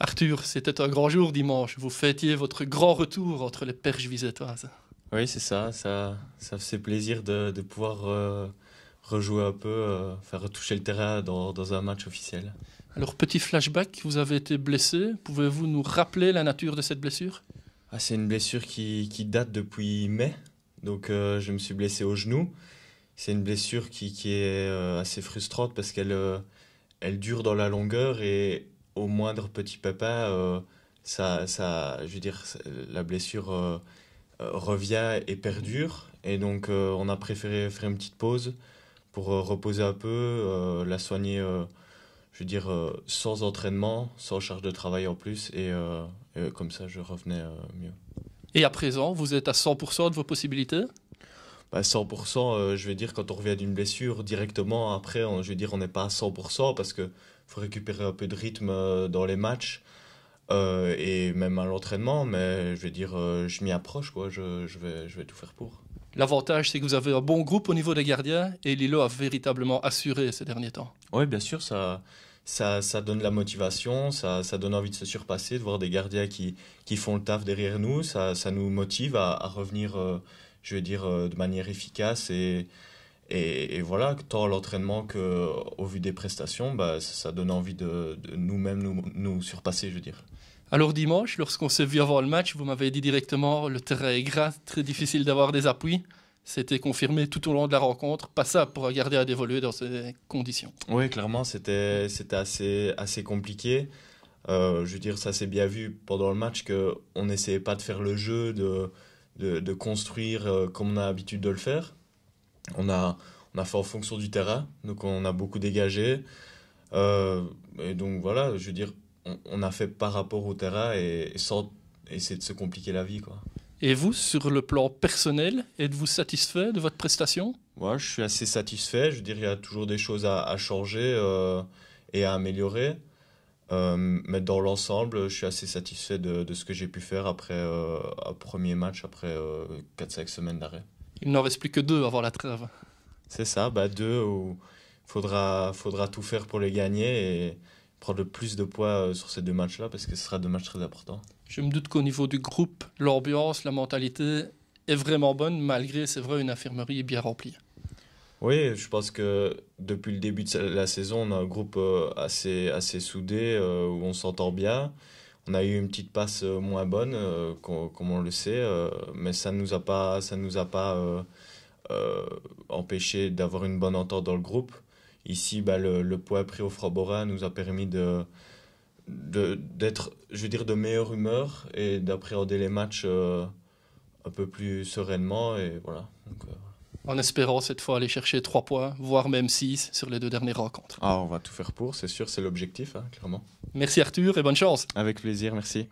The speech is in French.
Arthur, c'était un grand jour dimanche. Vous fêtiez votre grand retour entre les perches visétoises. Oui, c'est ça. Ça, ça faisait plaisir de, pouvoir euh, rejouer un peu, euh, faire retoucher le terrain dans, un match officiel. Alors, petit flashback, vous avez été blessé. Pouvez-vous nous rappeler la nature de cette blessure ah, C'est une blessure qui, date depuis mai. Donc, euh, je me suis blessé au genou. C'est une blessure qui, est assez frustrante parce qu'elle elle dure dans la longueur et au moindre petit papa euh, ça, ça, je veux dire, la blessure euh, euh, revient et perdure. Et donc, on a préféré faire une petite pause pour reposer un peu, la soigner, je veux dire, sans entraînement, sans charge de travail en plus. et comme ça, je revenais mieux. Et à présent, vous êtes à 100% de vos possibilités 100%, bah, euh, je vais dire, quand on revient d'une blessure directement, après, je veux dire, on n'est pas à 100% parce qu'il faut récupérer un peu de rythme euh, dans les matchs. Euh, et même à l'entraînement, mais je vais dire, je m'y approche, quoi. Je, vais, je vais tout faire pour. L'avantage, c'est que vous avez un bon groupe au niveau des gardiens et Lilo a véritablement assuré ces derniers temps. Oui, bien sûr, ça, ça, ça donne la motivation, ça, donne envie de se surpasser, de voir des gardiens qui, qui font le taf derrière nous, ça, nous motive à, revenir, je veux dire, euh, de manière efficace et, et, voilà, tant l'entraînement qu'au vu des prestations, bah, ça donne envie de, nous-mêmes nous, nous, surpasser, je veux dire. Alors dimanche, lorsqu'on s'est vu avant le match, vous m'avez dit directement, le terrain est gras, très difficile d'avoir des appuis. C'était confirmé tout au long de la rencontre. Pas ça pour regarder à d'évoluer dans ces conditions. Oui, clairement, c'était assez, assez compliqué. Euh, je veux dire, ça s'est bien vu pendant le match qu'on n'essayait pas de faire le jeu, de, de, construire euh, comme on a l'habitude de le faire. On a, on a fait en fonction du terrain, donc on a beaucoup dégagé. Euh, et donc voilà, je veux dire, on, a fait par rapport au terrain et, et sans essayer de se compliquer la vie. Quoi. Et vous, sur le plan personnel, êtes-vous satisfait de votre prestation Moi, je suis assez satisfait. Je dirais il y a toujours des choses à, changer euh, et à améliorer. Euh, mais dans l'ensemble, je suis assez satisfait de, ce que j'ai pu faire après un euh, premier match, après 4-5 euh, semaines d'arrêt. Il n'en reste plus que deux avant la trêve. C'est ça, bah deux où faudra, faudra tout faire pour les gagner et prendre le plus de poids sur ces deux matchs-là parce que ce sera deux matchs très importants. Je me doute qu'au niveau du groupe, l'ambiance, la mentalité est vraiment bonne malgré, c'est vrai, une infirmerie bien remplie. Oui, je pense que depuis le début de la saison, on a un groupe euh, assez, assez soudé euh, où on s'entend bien. On a eu une petite passe euh, moins bonne, comme on le sait, mais ça ne nous a pas, ça nous a pas empêché d'avoir une bonne entente dans le groupe. Ici, bah, le, poids pris au Frabora nous a permis de d'être, je veux dire, de meilleure humeur et d'appréhender les matchs un peu plus sereinement. Et voilà en espérant cette fois aller chercher trois points, voire même 6 sur les deux dernières rencontres. Ah, on va tout faire pour, c'est sûr, c'est l'objectif, hein, clairement. Merci Arthur et bonne chance. Avec plaisir, merci.